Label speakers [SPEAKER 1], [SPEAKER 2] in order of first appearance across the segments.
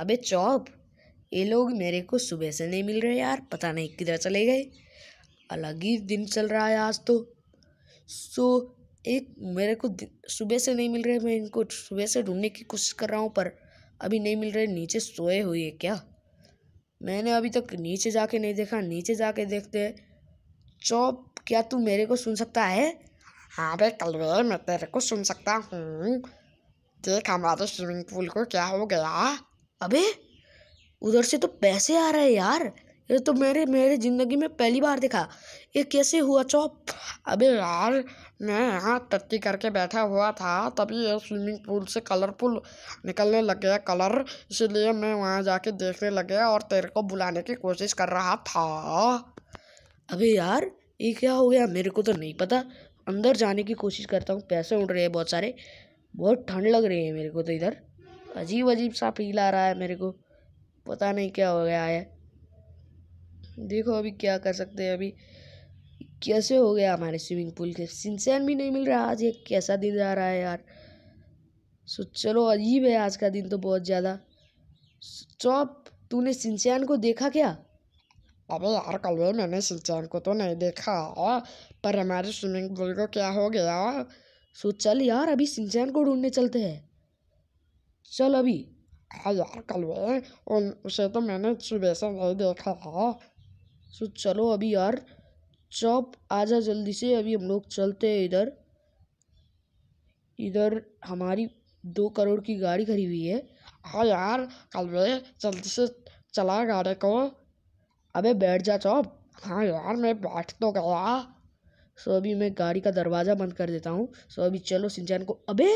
[SPEAKER 1] अबे चौप ये लोग मेरे को सुबह से नहीं मिल रहे यार पता नहीं किधर चले गए अलग ही दिन चल रहा है आज तो सो एक मेरे को सुबह से नहीं मिल रहे मैं इनको सुबह से ढूंढने की कोशिश कर रहा हूँ पर अभी नहीं मिल रहे नीचे सोए हुए क्या मैंने अभी तक नीचे जाके नहीं देखा नीचे जाके देखते चौप क्या तू मेरे को सुन सकता है हाँ भाई कल मैं तेरे को सुन सकता हूँ देख हमारे स्विमिंग पूल को क्या हो गया अबे उधर से तो पैसे आ रहे हैं यार ये तो मेरे मेरे ज़िंदगी में पहली बार देखा ये कैसे हुआ चौप अबे यार मैं यहाँ टट्टी करके बैठा हुआ था तभी ये स्विमिंग पूल से कलरफुल निकलने लग गया कलर इसीलिए मैं वहाँ जाके देखने लग गया और तेरे को बुलाने की कोशिश कर रहा था अबे यार ये क्या हो गया मेरे को तो नहीं पता अंदर जाने की कोशिश करता हूँ पैसे उड़ रहे हैं बहुत सारे बहुत ठंड लग रही है मेरे को तो इधर अजीब अजीब सा फील आ रहा है मेरे को पता नहीं क्या हो गया है देखो अभी क्या कर सकते हैं अभी कैसे हो गया हमारे स्विमिंग पूल के सिंसेन भी नहीं मिल रहा आज ये कैसा दिन जा रहा है यार सो चलो अजीब है आज का दिन तो बहुत ज़्यादा चौप तूने सिंचैन को देखा क्या अबे यार कल वे मैंने सिंचैन को तो नहीं देखा पर हमारे स्विमिंग पूल को क्या हो गया सो चल यार अभी सिंचैन को ढूंढने चलते हैं चल अभी हाँ यार कल और उसे तो मैंने सुबह से नहीं देखा था सो चलो अभी यार चौप आजा जल्दी से अभी हम लोग चलते हैं इधर इधर हमारी दो करोड़ की गाड़ी खड़ी हुई है हाँ यार कल वे जल्दी से चला गाड़ी को अबे बैठ जा चौप हाँ यार मैं बैठ तो गया सो अभी मैं गाड़ी का दरवाज़ा बंद कर देता हूँ सो अभी चलो सिंचन को अबे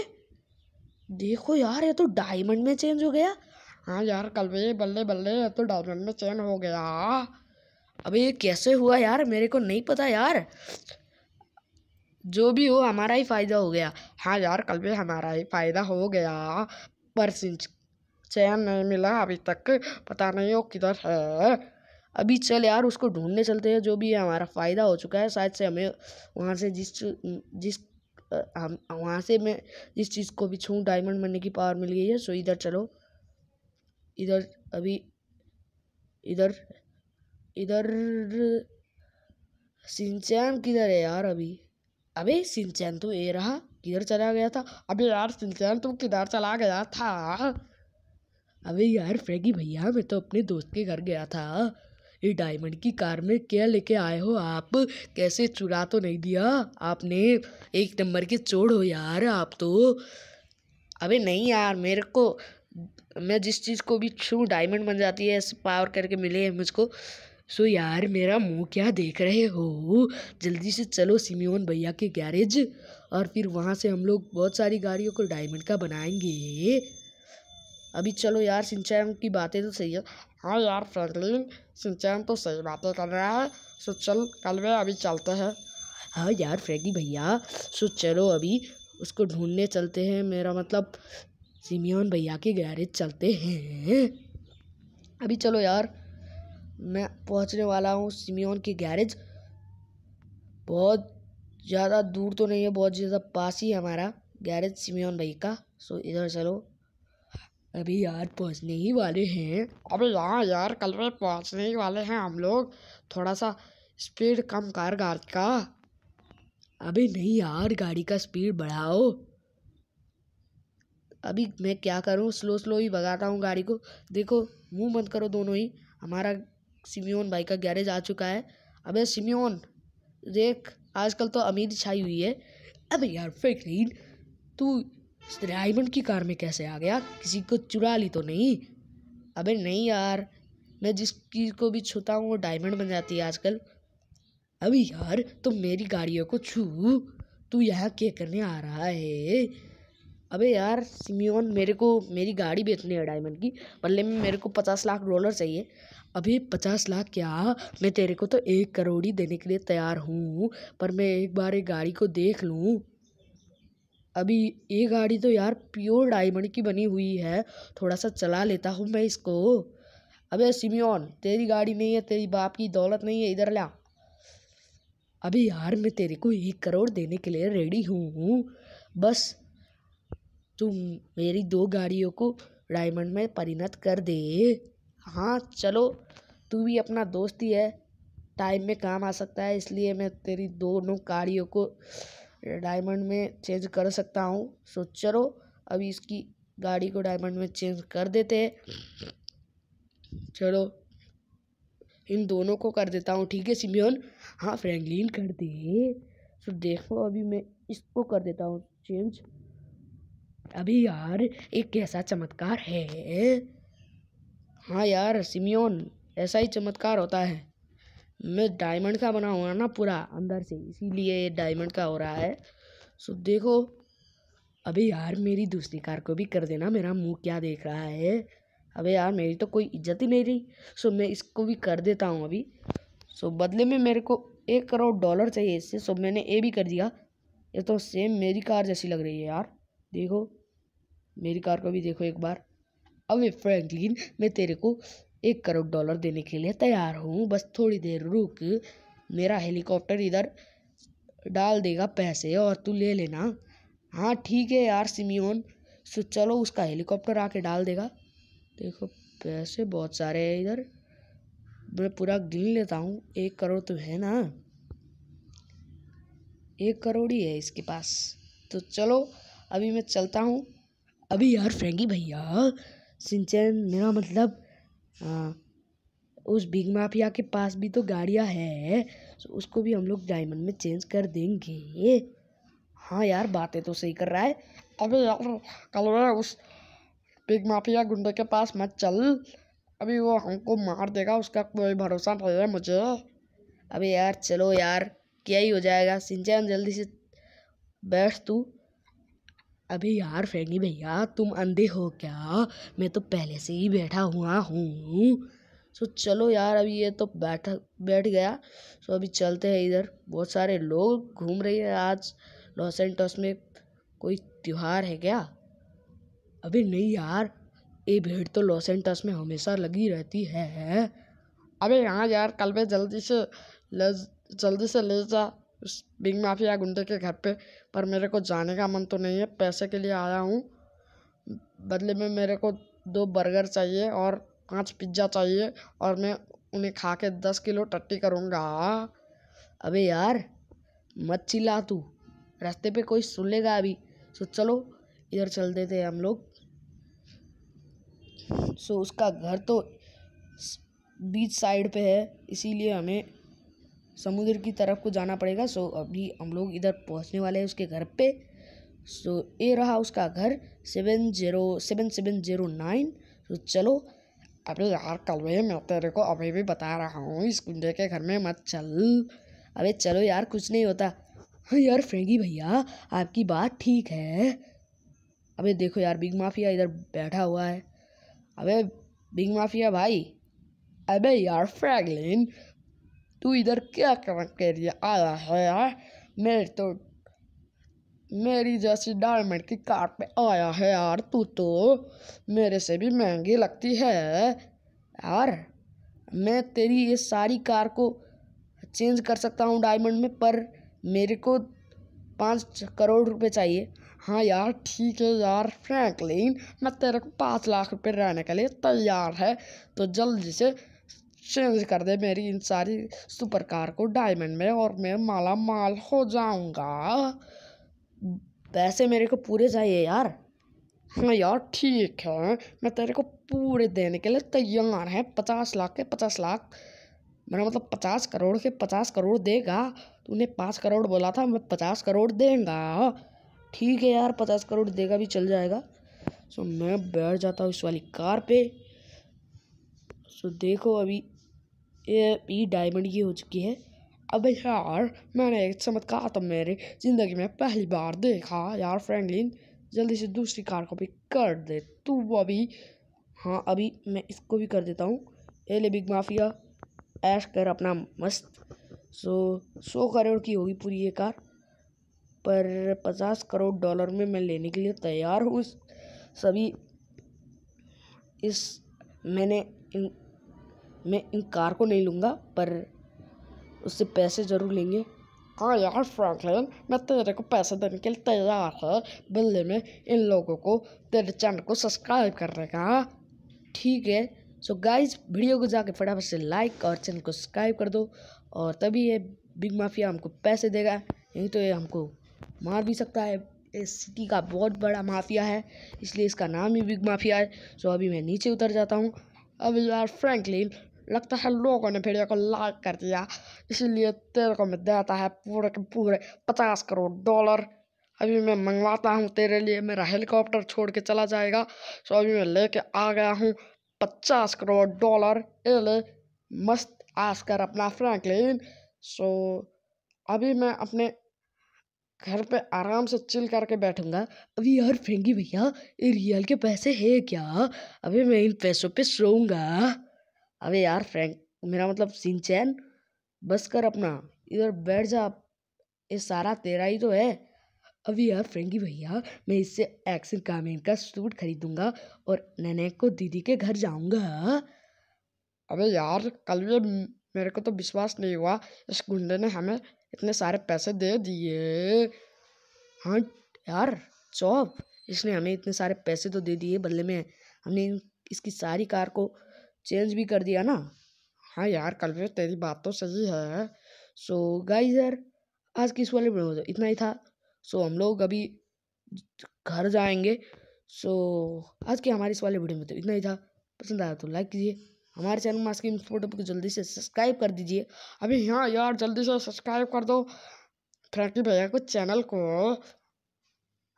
[SPEAKER 1] देखो यार ये तो डायमंड में चेंज हो गया हाँ यार कल भी बल्ले बल्ले ये तो डायमंड में चेंज हो गया अबे ये कैसे हुआ यार मेरे को नहीं पता यार जो भी हो हमारा ही फ़ायदा हो गया हाँ यार कल भी हमारा ही फ़ायदा हो गया पर सिंच चैन नहीं मिला अभी तक पता नहीं वो किधर है अभी चल यार उसको ढूंढने चलते हैं जो भी है हमारा फ़ायदा हो चुका है शायद से हमें वहाँ से जिस जिस हम वहाँ से मैं इस चीज़ को भी छूँ डायमंड बनने की पावर मिल गई है सो इधर चलो इधर अभी इधर इधर सिंचैन किधर है यार अभी अबे सिंचैन तो ये रहा किधर चला गया था अबे यार सिंचैन तो किधर चला गया था अबे यार फ्रेगी भैया मैं तो अपने दोस्त के घर गया था ये डायमंड की कार में क्या लेके आए हो आप कैसे चुरा तो नहीं दिया आपने एक नंबर के चोर हो यार आप तो अबे नहीं यार मेरे को मैं जिस चीज़ को भी छू डायमंड बन जाती है ऐसे पावर करके मिले हैं मुझको सो यार मेरा मुंह क्या देख रहे हो जल्दी से चलो सिमियोन भैया के गैरेज और फिर वहाँ से हम लोग बहुत सारी गाड़ियों को डायमंड का बनाएंगे अभी चलो यार सिंचैम की बातें तो सही है हाँ यार फ्रैंकलिन सिंचैम तो सही बातें कर रहा है सो चल कल में अभी चलते हैं हाँ यार फ्रैंकी भैया सो चलो अभी उसको ढूंढने चलते हैं मेरा मतलब सिमियन भैया के गैरेज चलते हैं अभी चलो यार मैं पहुंचने वाला हूँ सिमियन के गैरेज बहुत ज़्यादा दूर तो नहीं है बहुत ज़्यादा पास ही है हमारा गैरेज सिमियन भाई का सो इधर चलो अभी यार पहुँचने ही वाले हैं अबे यहाँ यार कल में पहुँचने ही वाले हैं हम लोग थोड़ा सा स्पीड कम कर गाड़ी का अभी नहीं यार गाड़ी का स्पीड बढ़ाओ अभी मैं क्या करूँ स्लो स्लो ही भगाता हूँ गाड़ी को देखो मुंह बंद करो दोनों ही हमारा सिमियोन भाई का गैरेज आ चुका है अबे सिमियोन देख आजकल तो अमीर छाई हुई है अबे यार फेक नहीं तू डायमंड की कार में कैसे आ गया किसी को चुरा ली तो नहीं अबे नहीं यार मैं जिस चीज़ को भी छूता हूँ वो डायमंड बन जाती है आजकल अभी यार तुम तो मेरी गाड़ियों को छू तू यहाँ क्या करने आ रहा है अबे यार सिमियन मेरे को मेरी गाड़ी बेचनी है डायमंड की बल्ले में मेरे को पचास लाख डॉलर चाहिए अभी पचास लाख क्या मैं तेरे को तो एक करोड़ ही देने के लिए तैयार हूँ पर मैं एक बार एक गाड़ी को देख लूँ अभी ये गाड़ी तो यार प्योर डायमंड की बनी हुई है थोड़ा सा चला लेता हूँ मैं इसको अबे सिमियन तेरी गाड़ी नहीं है तेरी बाप की दौलत नहीं है इधर ला अभी यार मैं तेरे को एक करोड़ देने के लिए रेडी हूँ बस तुम मेरी दो गाड़ियों को डायमंड में परिणत कर दे हाँ चलो तू भी अपना दोस्ती है टाइम में काम आ सकता है इसलिए मैं तेरी दोनों गाड़ियों को डायमंड में चेंज कर सकता हूँ सो चलो अभी इसकी गाड़ी को डायमंड में चेंज कर देते हैं चलो इन दोनों को कर देता हूँ ठीक है सिमियन हाँ फ्रैंकलिन कर दे सो देखो अभी मैं इसको कर देता हूँ चेंज अभी यार एक कैसा चमत्कार है हाँ यार सिमियोन ऐसा ही चमत्कार होता है मैं डायमंड का बना हुआ ना पूरा अंदर से इसीलिए ये डायमंड का हो रहा है सो देखो अबे यार मेरी दूसरी कार को भी कर देना मेरा मुंह क्या देख रहा है अबे यार मेरी तो कोई इज्जत ही नहीं रही सो मैं इसको भी कर देता हूँ अभी सो बदले में मेरे को एक करोड़ डॉलर चाहिए इससे सो मैंने ये भी कर दिया ये तो सेम मेरी कार जैसी लग रही है यार देखो मेरी कार को भी देखो एक बार अबे फ्रैंकलिन मैं तेरे को एक करोड़ डॉलर देने के लिए तैयार हूँ बस थोड़ी देर रुक मेरा हेलीकॉप्टर इधर डाल देगा पैसे और तू ले लेना हाँ ठीक है यार सिमियोन सो चलो उसका हेलीकॉप्टर आके डाल देगा देखो पैसे बहुत सारे हैं इधर मैं पूरा गिन लेता हूँ एक करोड़ तो है ना एक करोड़ ही है इसके पास तो चलो अभी मैं चलता हूँ अभी यार फ्रेंकी भैया सिंचन मेरा मतलब हाँ उस बिग माफिया के पास भी तो गाड़ियाँ है तो उसको भी हम लोग डायमंड में चेंज कर देंगे हाँ यार बातें तो सही कर रहा है अभी यार कल उस बिग माफिया गुंडे के पास मत चल अभी वो हमको मार देगा उसका कोई भरोसा नहीं है मुझे अभी यार चलो यार क्या ही हो जाएगा सिंचन जल्दी से बैठ तू अबे यार फ्रेंडी भैया तुम अंधे हो क्या मैं तो पहले से ही बैठा हुआ हूँ सो चलो यार अभी ये तो बैठ बैठ गया सो अभी चलते हैं इधर बहुत सारे लोग घूम रहे हैं आज लॉस एंटॉस में कोई त्यौहार है क्या अबे नहीं यार ये भीड़ तो लॉस एंटस में हमेशा लगी रहती है अबे यहाँ यार कल मैं जल्दी से ले जल्दी से ले जा उस बिग माफिया गुंडे के घर पे पर मेरे को जाने का मन तो नहीं है पैसे के लिए आया हूँ बदले में मेरे को दो बर्गर चाहिए और पांच पिज्ज़ा चाहिए और मैं उन्हें खा के दस किलो टट्टी करूँगा अबे यार मत चिल्ला तू रास्ते पे कोई सुन लेगा अभी सो तो चलो इधर चल देते हैं हम लोग सो तो उसका घर तो बीच साइड पे है इसीलिए हमें समुद्र की तरफ को जाना पड़ेगा सो अभी हम लोग इधर पहुंचने वाले हैं उसके घर पे सो ये रहा उसका घर seven zero seven seven zero nine तो चलो अभी यार कल वे मैं तेरे को अभी भी बता रहा हूँ इस कुंडे के घर में मत चल अबे चलो यार कुछ नहीं होता हाँ यार फ्रेंगी भैया आपकी बात ठीक है अबे देखो यार बिग माफिया इधर बैठा हुआ है अबे बिग माफिया भाई अबे यार फ्रैगलिन तू इधर क्या काम के लिए आया है यार मेरे तो मेरी जैसी डायमंड की कार पे आया है यार तू तो मेरे से भी महंगी लगती है यार मैं तेरी ये सारी कार को चेंज कर सकता हूँ डायमंड में पर मेरे को पाँच करोड़ रुपए चाहिए हाँ यार ठीक है यार फ्रैंकलिन मैं तेरे को पाँच लाख रुपए रहने के लिए तैयार है तो जल्दी से चेंज कर दे मेरी इन सारी सुपर कार को डायमंड में और मैं माला माल हो जाऊंगा पैसे मेरे को पूरे चाहिए यार हाँ यार ठीक है मैं तेरे को पूरे देने के लिए तैयार है पचास लाख के पचास लाख मेरा मतलब पचास करोड़ के पचास करोड़ देगा तूने पाँच करोड़ बोला था मैं पचास करोड़ देगा ठीक है यार पचास करोड़ देगा भी चल जाएगा सो मैं बैठ जाता हूँ इस वाली कार पे सो देखो अभी ये भी डायमंड की हो चुकी है अब यार मैंने एक चमत्कार तो मेरी ज़िंदगी में पहली बार देखा यार फ्रैंकलिन जल्दी से दूसरी कार को भी कर दे तू अभी हाँ अभी मैं इसको भी कर देता हूँ ए ले बिग माफिया ऐश कर अपना मस्त सो सौ करोड़ की होगी पूरी ये कार पर पचास करोड़ डॉलर में मैं लेने के लिए तैयार हूँ सभी इस मैंने इन मैं इन कार को नहीं लूँगा पर उससे पैसे ज़रूर लेंगे हाँ यार फ्रैंकलिन मैं तेरे को पैसे देने के लिए तैयार है बदले में इन लोगों को तेरे चैनल को सब्सक्राइब करने का ठीक है सो गाइज वीडियो को जाके फटाफट से लाइक और चैनल को सब्सक्राइब कर दो और तभी ये बिग माफिया हमको पैसे देगा नहीं तो ये हमको मार भी सकता है इस सिटी का बहुत बड़ा माफिया है इसलिए इसका नाम ही बिग माफिया है सो अभी मैं नीचे उतर जाता हूँ अब यार फ्रैंकलिन लगता है लोगों ने वीडियो को लाइक कर दिया इसीलिए तेरे को मैं देता है पूरे के पूरे पचास करोड़ डॉलर अभी मैं मंगवाता हूँ तेरे लिए मेरा हेलीकॉप्टर छोड़ के चला जाएगा सो अभी मैं लेके आ गया हूँ पचास करोड़ डॉलर ए ले मस्त कर अपना फ्रैंकलिन सो अभी मैं अपने घर पे आराम से चिल करके बैठूंगा अभी यार फेंगी भैया ये रियल के पैसे है क्या अभी मैं इन पैसों पे सोऊंगा अबे यार फ्रैंक मेरा मतलब सिंचैन बस कर अपना इधर बैठ जा ये सारा तेरा ही तो है अभी यार फ्रेंकी भैया मैं इससे एक्शन कामेन का सूट खरीदूंगा और नैने को दीदी के घर जाऊंगा अबे यार कल ये मेरे को तो विश्वास नहीं हुआ इस गुंडे ने हमें इतने सारे पैसे दे दिए हाँ यार चौप इसने हमें इतने सारे पैसे तो दे दिए बदले में हमने इसकी सारी कार को चेंज भी कर दिया ना हाँ यार कल फिर तेरी बात तो सही है सो गाइस यार आज की इस वाले वीडियो में इतना ही था सो हम लोग अभी घर जाएंगे सो आज की हमारे इस वाले वीडियो में तो इतना ही था पसंद आया तो लाइक कीजिए हमारे चैनल मास्क फोटो को जल्दी से सब्सक्राइब कर दीजिए अभी हाँ यार जल्दी से सब्सक्राइब कर दो फ्रैंकी भैया को चैनल को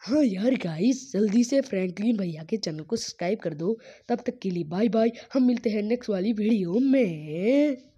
[SPEAKER 1] हाँ यार गाइस जल्दी से फ्रैंकलिन भैया के चैनल को सब्सक्राइब कर दो तब तक के लिए बाय बाय हम मिलते हैं नेक्स्ट वाली वीडियो में